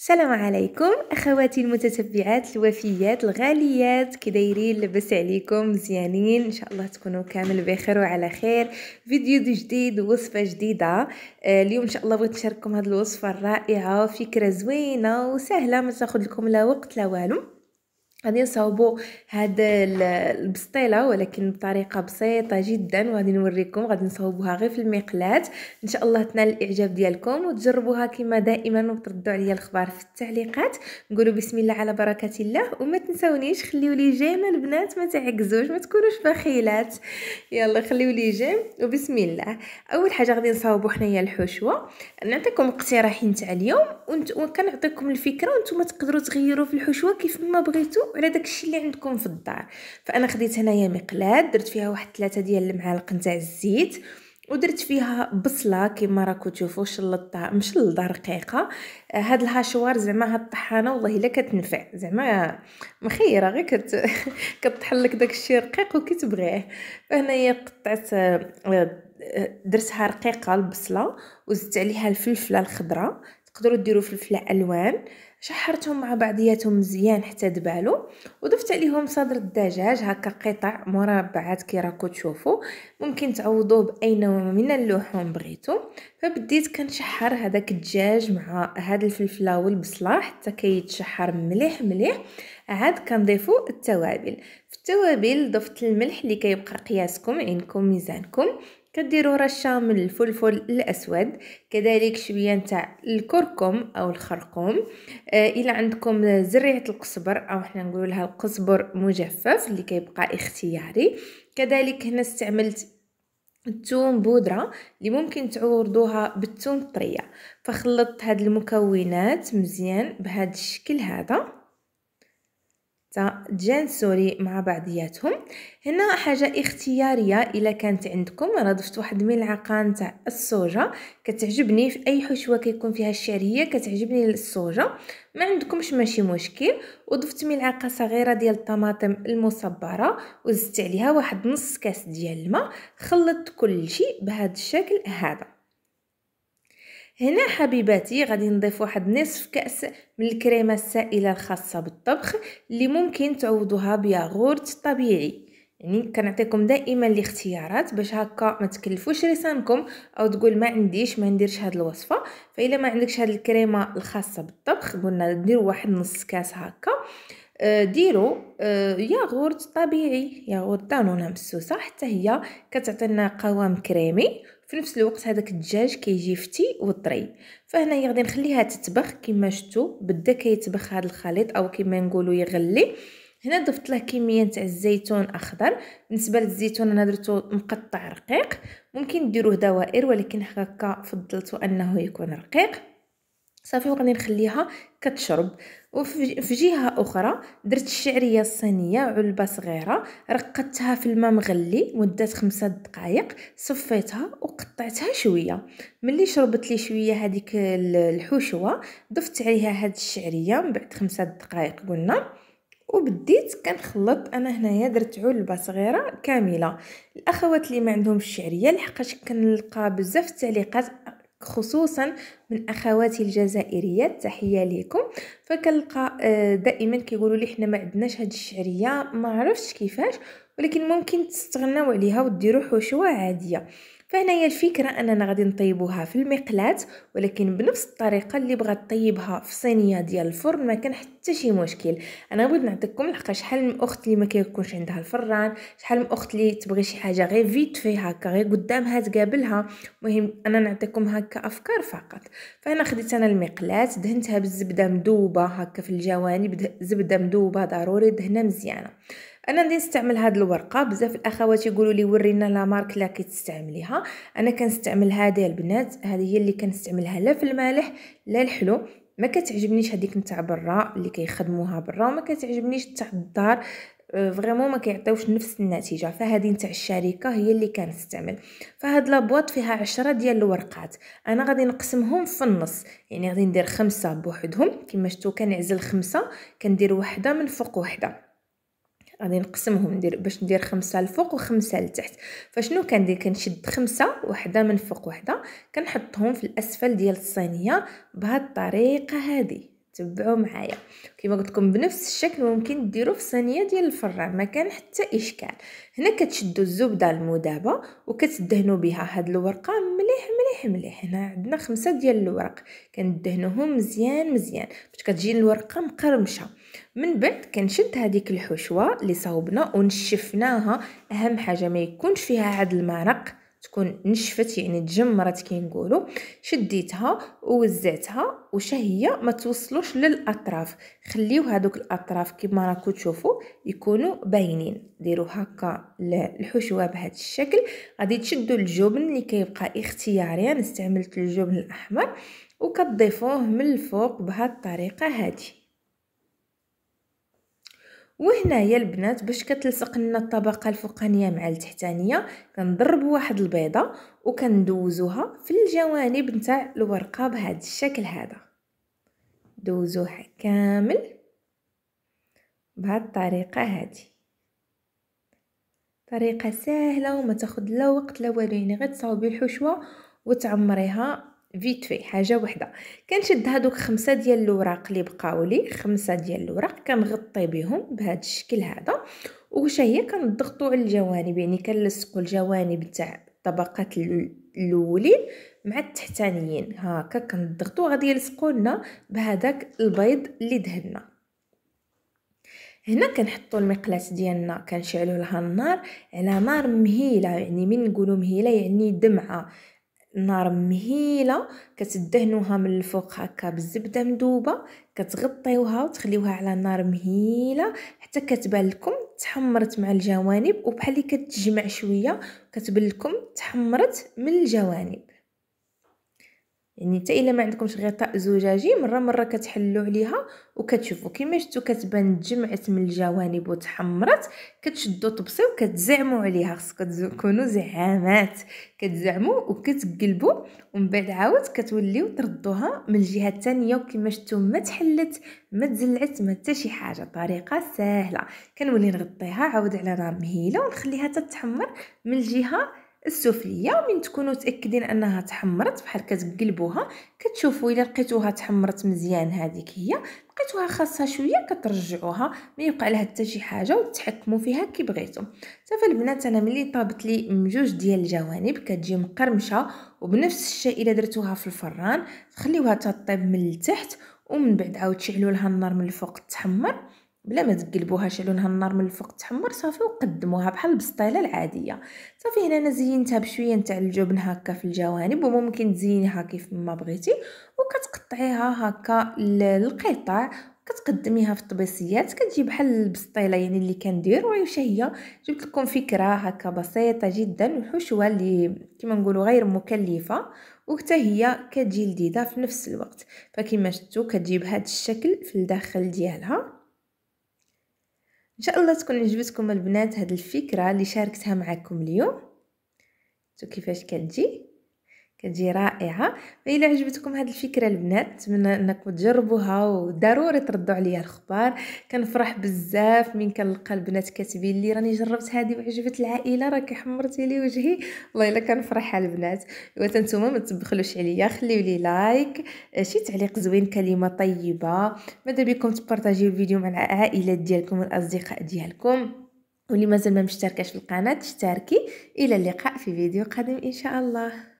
السلام عليكم اخواتي المتتبعات الوفيات الغاليات كي دايرين عليكم مزيانين ان شاء الله تكونوا كامل بخير وعلى خير فيديو جديد وصفه جديده آه اليوم ان شاء الله بغيت نشارككم هذه الوصفه الرائعه فكره زوينه وسهله ما تاخذ لكم لا وقت لا والو غادي نصاوبوا هاد البسطيله ولكن بطريقه بسيطه جدا وغادي نوريكم غادي نصاوبوها غير في المقلاه ان شاء الله تنال الاعجاب ديالكم وتجربوها كما دائما وتردوا عليا الخبر في التعليقات نقولوا بسم الله على بركه الله وما تنساونيش خليوا لي جيم البنات ما تعكزوش ما تكونوش بخيلات يلا خليوا لي جيم وبسم الله اول حاجه غادي نصاوبوا حنايا الحشوه نعطيكم اقتراحين تاع اليوم وكنعطيكم الفكره وانتم تقدروا تغيروا في الحشوه كيف ما بغيتوا على داكشي اللي عندكم في الدار فانا خديت هنايا مقلاد درت فيها واحد ثلاثة ديال المعالق نتاع الزيت ودرت فيها بصله كما راكم تشوفوا شلطتها مشلضه رقيقه آه، هاد الهاشوار زعما هاد الطحانه والله الا كتنفع زعما مخيره غير كت كطحن لك داكشي رقيق رقيق وكتبغيه فهنايا قطعت آه، آه، درتها رقيقه البصله وزدت عليها الفلفله الخضراء تقدروا ديروا فلفله الوان شحرتهم مع بعضياتهم مزيان حتى دبالو وضفت عليهم صدر الدجاج هكا قطع مربعات كي راكو تشوفوا ممكن تعوضوه باي نوع من اللحوم بغيتو فبديت كنشحر هذاك الدجاج مع هاد الفلفله والبصله حتى كيتشحر مليح مليح عاد كنضيفو التوابل في التوابل ضفت الملح اللي كيبقى قياسكم عينكم ميزانكم كديروا رشه من الفلفل الاسود كذلك شويه نتاع الكركم او الخرقوم آه عندكم زريعه القزبر او حنا نقول لها القزبر مجفف اللي كيبقى اختياري كذلك هنا استعملت الثوم بودره اللي ممكن تعوضوها بالثوم الطريه فخلطت هذه المكونات مزيان بهذا الشكل هذا تجانسوري مع بعضياتهم هنا حاجة اختيارية إلا كانت عندكم أنا ضفت واحد ملعقة نتاع الصوجة كتعجبني في أي حشوة كيكون فيها الشعرية كتعجبني الصوجة ما عندكمش ماشي مشكل وضفت ملعقة صغيرة ديال الطماطم المصبرة وزدت عليها واحد نص كاس ديال الماء خلطت كل شيء بهذا الشكل هذا هنا حبيباتي غادي نضيف واحد نصف كأس من الكريمة السائلة الخاصة بالطبخ اللي ممكن تعوضوها بياغورت طبيعي يعني كنعطيكم دائما الاختيارات باش هكا ما تكلفوش رسانكم او تقول ما عنديش ما نديرش هاد الوصفه فإلا ما عندكش هاد الكريمه الخاصه بالطبخ قلنا دير واحد نص كاس هكا ديروا آه، ياغورت طبيعي ياغورت دانونا مسوسه حتى هي كتعطينا قوام كريمي في نفس الوقت هذاك الدجاج كيجي فتي وطري فهنايا غادي نخليها تتبخ كما شفتوا بدا كيتبخ هذا الخليط او كما نقولوا يغلي هنا ضفت له كميه تاع الزيتون اخضر بالنسبه للزيتون انا درتو مقطع رقيق ممكن ديروه دوائر ولكن هكا فضلت انه يكون رقيق صافي وغادي نخليها كتشرب وفي جهه اخرى درت الشعريه الصينيه علبه صغيره رقدتها في الماء مغلي مده خمسة دقائق صفيتها وقطعتها شويه ملي شربت لي شويه هذيك الحشوه ضفت عليها هاد الشعريه من بعد خمسة دقائق قلنا وبديت كنخلط انا هنايا درت علبه صغيره كامله الاخوات اللي ما عندهم الشعريه لحقاش كنلقى بزاف التعليقات خصوصا من اخواتي الجزائريات تحيه ليكم فكنلقى آه، دائما كيقولوا لي حنا ما عندناش هاد الشعريه ما عرفتش كيفاش ولكن ممكن تستغناو عليها وديرو حشوه عاديه فهنايا الفكره اننا غادي نطيبوها في المقلاة ولكن بنفس الطريقه اللي بغات طيبها في صينيه ديال الفرن ما كان حتى شي مشكل انا بغيت نعطيكم لحقاش شحال من اخت اللي ما كيكونش عندها الفران شحال من اخت اللي تبغي شي حاجه غير فيت في هكا غير قدامها تقابلها المهم انا نعطيكم هكا افكار فقط فهنا خديت انا المقلاة دهنتها بالزبده مدوبه هكا في الجوانب زبده مدوبه ضروري دهنا مزيانه انا غادي نستعمل هاد الورقه بزاف الاخوات يقولوا لي ورينا لا مارك لا كتستعمليها انا كنستعمل هذه البنات هذه هي اللي كنستعملها لا في المالح لا الحلو ما كتعجبنيش هذيك نتاع برا اللي كيخدموها برا وما كتعجبنيش تاع الدار أه، فريمون ما كيعطيوش نفس النتيجه فهذه نتاع الشركه هي اللي كنستعمل فهاد لابواط فيها عشرة ديال الورقات انا غادي نقسمهم في النص يعني غادي ندير خمسه بوحدهم كما شفتوا كنعزل خمسه كندير وحده من فوق وحده غادي نقسمهم ندير باش ندير خمسة الفوق وخمسة لتحت فشنو كندير كنشد خمسة وحدة من فوق وحدة كنحطهم في الأسفل ديال الصينية بهاد الطريقة هذه تبعوا معايا كما قلت لكم بنفس الشكل ممكن ديروه في صينيه ديال الفران ما كان حتى اشكال هنا كتشدوا الزبده المذابه وكتدهنوا بها هاد الورقه مليح مليح مليح هنا عندنا خمسه ديال الورق كندهنوهم مزيان مزيان باش كتجي الورقه مقرمشه من بعد كنشد هذيك الحشوه اللي صاوبنا ونشفناها اهم حاجه ما يكونش فيها هاد المرق تكون نشفت يعني تجمرت نقولوا شديتها ووزعتها وش هي ما توصلوش للاطراف خليو هذوك الاطراف كما راكم تشوفوا يكونوا باينين ديروا هكا الحشوه بهذا الشكل غادي تشدوا الجبن اللي كيبقى اختياري انا استعملت الجبن الاحمر وكتضيفوه من الفوق بهذه الطريقه هذه وهنايا البنات باش كتلصق لنا الطبقه الفوقانيه مع التحتانيه كنضرب واحد البيضه وكندوزوها في الجوانب نتاع الورقه بهذا الشكل هذا دوزوها كامل بهذه الطريقه هذه طريقه سهله وما تاخذ لا وقت لا والو يعني غير تصاوبي الحشوه وتعمريها فيت في حاجه وحده كنشد هادوك خمسه ديال الوراق اللي بقاو لي خمسه ديال الوراق كنغطي بهم بهذا الشكل هذا وش هي كنضغطوا على الجوانب يعني كنلصقوا الجوانب تاع الطبقات الاولين مع التحتانيين هاكا كنضغطوا غادي يلصقوا لنا بهذاك البيض اللي دهنا هنا كنحطوا المقلاة ديالنا كنشعلوا لها النار على نار مهيله يعني من نقولوا مهيله يعني دمعه نار مهيله كتدهنوها من الفوق هكا بالزبده مذوبه كتغطيوها وتخليوها على نار مهيله حتى كتبان لكم تحمرت مع الجوانب وبحال اللي كتجمع شويه كتبان لكم تحمرت من الجوانب يعني حتى الا ما عندكمش غطاء زجاجي مره مره كتحلوا عليها وكتشوفوا كيما شفتوا كتبان تجمعت من الجوانب وتحمرت كتشدوا طبسي وكتزعموا عليها خصك تكونوا زعامات كتزعموا وكتقلبوا ومن بعد عاود كتوليو تردوها من الجهه الثانيه وكيما شفتوا ما تحلت ما تزلعت ما حتى شي حاجه طريقه سهله كنولي نغطيها عاود على نار مهيله ونخليها تتحمر من الجهه السفليه ومن تكونوا متاكدين انها تحمرت بحال كتقلبوها كتشوفوا الا لقيتوها تحمرت مزيان هذيك هي لقيتوها خاصها شويه كترجعوها ما يوقع لها حتى شي حاجه وتحكموا فيها كي بغيتو صافي البنات انا ملي طابت لي من جوج ديال الجوانب كتجي مقرمشه وبنفس الشيء الا درتوها في الفران خليوها تطيب من التحت ومن بعد عاود تشعلوا لها النار من الفوق تحمر بلا ما تقلبوها لها النار من الفوق تحمر صافي وقدموها بحال البسطيله العاديه صافي هنا انا زينتها بشويه نتاع الجبن هكا في الجوانب وممكن تزينيها كيف ما بغيتي وكتقطعيها هكا للقطع كتقدميها في الطبيسيات كتجي بحال البسطيله يعني اللي كندير وعيوشه هي جبت لكم فكره هكا بسيطه جدا وحشوه اللي كما نقولوا غير مكلفه وحتى هي كتجي لذيذه في نفس الوقت فكما شفتوا كتجي هذا الشكل في الداخل ديالها ان شاء الله تكون عجبتكم البنات هاد الفكره اللي شاركتها معكم اليوم شوفوا كيفاش كتجي كتجي رائعه فإلا عجبتكم هذه الفكره البنات نتمنى انكم تجربوها وضروري تردوا عليا الخبار كنفرح بزاف من كنلقى البنات كاتبين لي راني جربت هذه وعجبت العائله راكي حمرتي لي وجهي والله الا كنفرح على البنات وانتم ما تبخلوش عليا خليو لي لايك شي تعليق زوين كلمه طيبه ماذا بكم تبارطاجيو الفيديو مع العائلات ديالكم والاصدقاء ديالكم واللي مازال ما مشتركاش في القناه تشتركي الى اللقاء في فيديو قادم ان شاء الله